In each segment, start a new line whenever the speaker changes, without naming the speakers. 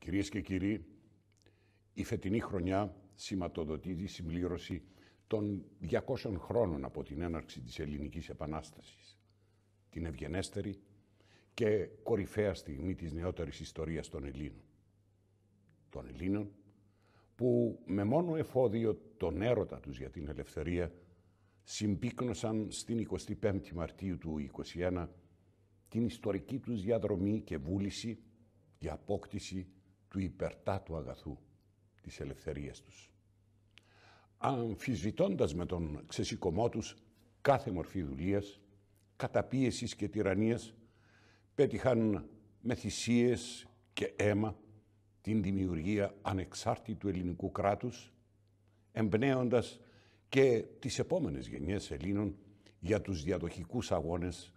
Κυρίες και κύριοι, η φετινή χρονιά σηματοδοτεί τη συμπλήρωση των 200 χρόνων από την έναρξη της Ελληνικής Επανάστασης, την ευγενέστερη και κορυφαία στιγμή της νεότερης ιστορίας των Ελλήνων. Των Ελλήνων που με μόνο εφόδιο τον έρωτα τους για την ελευθερία συμπίκνωσαν στην 25η Μαρτίου του 1921 την ιστορική τους διαδρομή και βούληση για απόκτηση του υπερτάτου αγαθού της ελευθερίας τους. Αμφισβητώντας με τον ξεσηκωμό τους κάθε μορφή δουλείας, καταπίεσης και τυραννίας, πέτυχαν με θυσίες και αίμα την δημιουργία ανεξάρτητου ελληνικού κράτους, εμπνέοντας και τις επόμενες γενιές Ελλήνων για τους διαδοχικούς αγώνες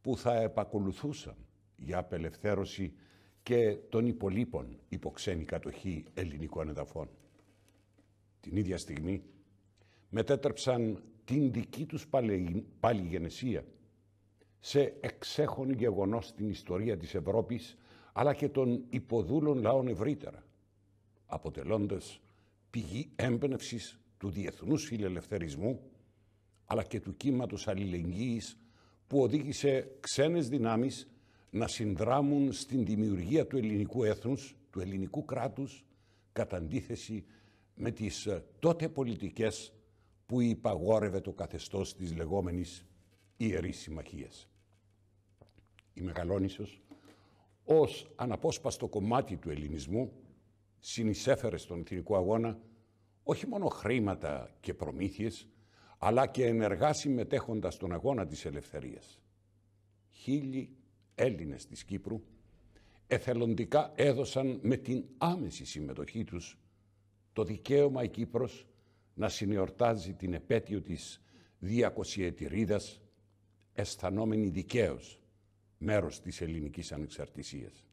που θα επακολουθούσαν για απελευθέρωση και των υπολείπων υποξένη κατοχή ελληνικών εδαφών. Την ίδια στιγμή μετέτρεψαν την δική τους παλιγενεσία σε εξέχον γεγονός στην ιστορία της Ευρώπης αλλά και των υποδούλων λαών ευρύτερα, αποτελώντας πηγή έμπνευσης του διεθνούς φιλελευθερισμού αλλά και του κύματος αλληλεγγύης που οδήγησε ξένες δυνάμεις να συνδράμουν στην δημιουργία του ελληνικού έθνους, του ελληνικού κράτους, κατά αντίθεση με τις ε, τότε πολιτικές που υπαγόρευε το καθεστώς της λεγόμενης Ιερής Συμμαχίας. Η Μεγαλόνησος, ως αναπόσπαστο κομμάτι του ελληνισμού, συνεισέφερε στον εθνικό αγώνα όχι μόνο χρήματα και προμήθειες, αλλά και ενεργά συμμετέχοντας στον αγώνα της ελευθερίας. Έλληνες της Κύπρου εθελοντικά έδωσαν με την άμεση συμμετοχή τους το δικαίωμα η Κύπρος να συνεορτάζει την επέτειο της ετηρίδας αισθανόμενη δικαίως μέρος της ελληνικής ανεξαρτησίας.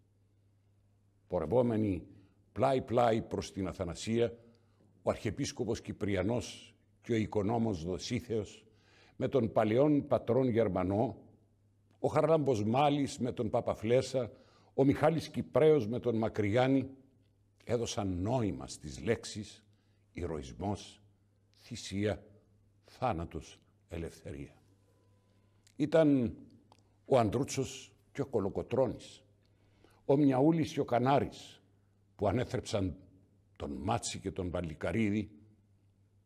Πορευόμενοι πλάι-πλάι προς την Αθανασία, ο Αρχιεπίσκοπος Κυπριανός και ο οικονόμος Δοσίθεος με τον παλαιόν πατρόν Γερμανό ο Χαράλαμπος Μάλης με τον Παπαφλέσα, ο Μιχάλης Κυπρέος με τον Μακριάνη, έδωσαν νόημα στις λέξεις ηρωισμός, θυσία, θάνατος, ελευθερία. Ήταν ο Αντρούτσος και ο Κολοκοτρώνης, ο Μιαούλης και ο Κανάρης που ανέθρεψαν τον Μάτσι και τον Βαλικαρίδη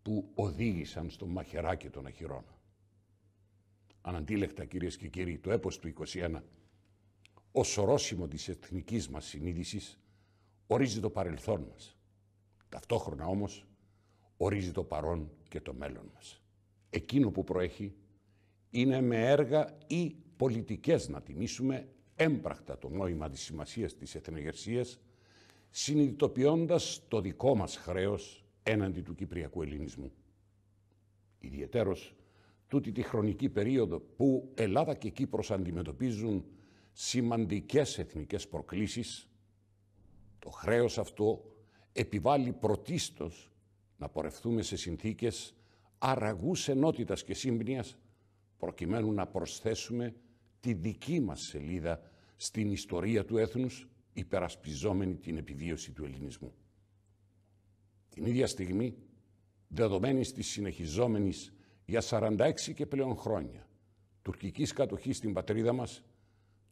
που οδήγησαν στο μαχεράκι τον Αχυρώνα αναντίλεκτα κυρίες και κύριοι, το έπος του 21, ως ορόσημο της εθνικής μας συνείδησης, ορίζει το παρελθόν μας. Ταυτόχρονα όμως, ορίζει το παρόν και το μέλλον μας. Εκείνο που προέχει είναι με έργα ή πολιτικές να τιμήσουμε έμπρακτα το νόημα της σημασίας της εθνεγερσίας, συνειδητοποιώντας το δικό μας χρέος έναντι του Κυπριακού Ελληνισμού. Ιδιαιτέρως τούτη τη χρονική περίοδο που Ελλάδα και Κύπρος αντιμετωπίζουν σημαντικές εθνικές προκλήσεις, το χρέος αυτό επιβάλλει πρωτίστως να πορευτούμε σε συνθήκες αραγούς ενότητας και σύμπνοιας προκειμένου να προσθέσουμε τη δική μας σελίδα στην ιστορία του έθνους υπερασπιζόμενη την επιβίωση του ελληνισμού. Την ίδια στιγμή, δεδομένης της συνεχιζόμενης για 46 και πλέον χρόνια τουρκικής κατοχής στην πατρίδα μας,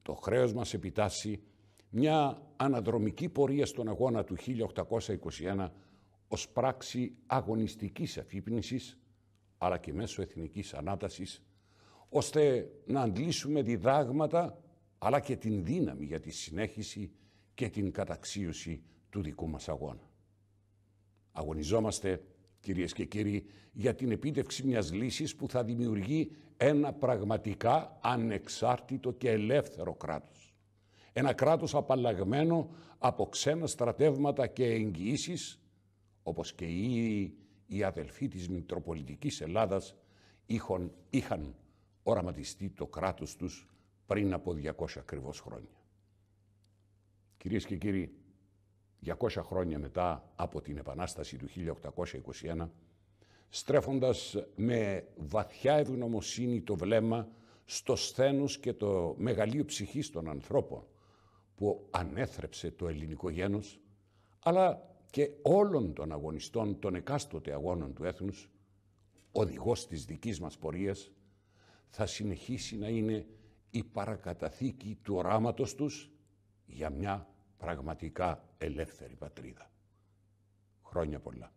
το χρέος μας επιτάσσει μια αναδρομική πορεία στον αγώνα του 1821 ως πράξη αγωνιστικής αφύπνισης, αλλά και μέσω εθνικής ανάτασης, ώστε να αντλήσουμε διδάγματα, αλλά και την δύναμη για τη συνέχιση και την καταξίωση του δικού μας αγώνα. Αγωνιζόμαστε κυρίες και κύριοι, για την επίτευξη μιας λύσης που θα δημιουργεί ένα πραγματικά ανεξάρτητο και ελεύθερο κράτος. Ένα κράτος απαλλαγμένο από ξένα στρατεύματα και εγγυήσεις, όπως και οι, οι αδελφοί της Μητροπολιτικής Ελλάδας είχαν, είχαν οραματιστεί το κράτος τους πριν από 200 ακριβώς χρόνια. Κυρίες και κύριοι, 200 χρόνια μετά από την Επανάσταση του 1821, στρέφοντας με βαθιά ευγνωμοσύνη το βλέμμα στο σθένος και το μεγαλείο ψυχής των ανθρώπων που ανέθρεψε το ελληνικό γένος, αλλά και όλων των αγωνιστών των εκάστοτε αγώνων του έθνους, οδηγός της δικής μας πορείας, θα συνεχίσει να είναι η παρακαταθήκη του οράματος τους για μια πραγματικά ελεύθερη πατρίδα. Χρόνια πολλά.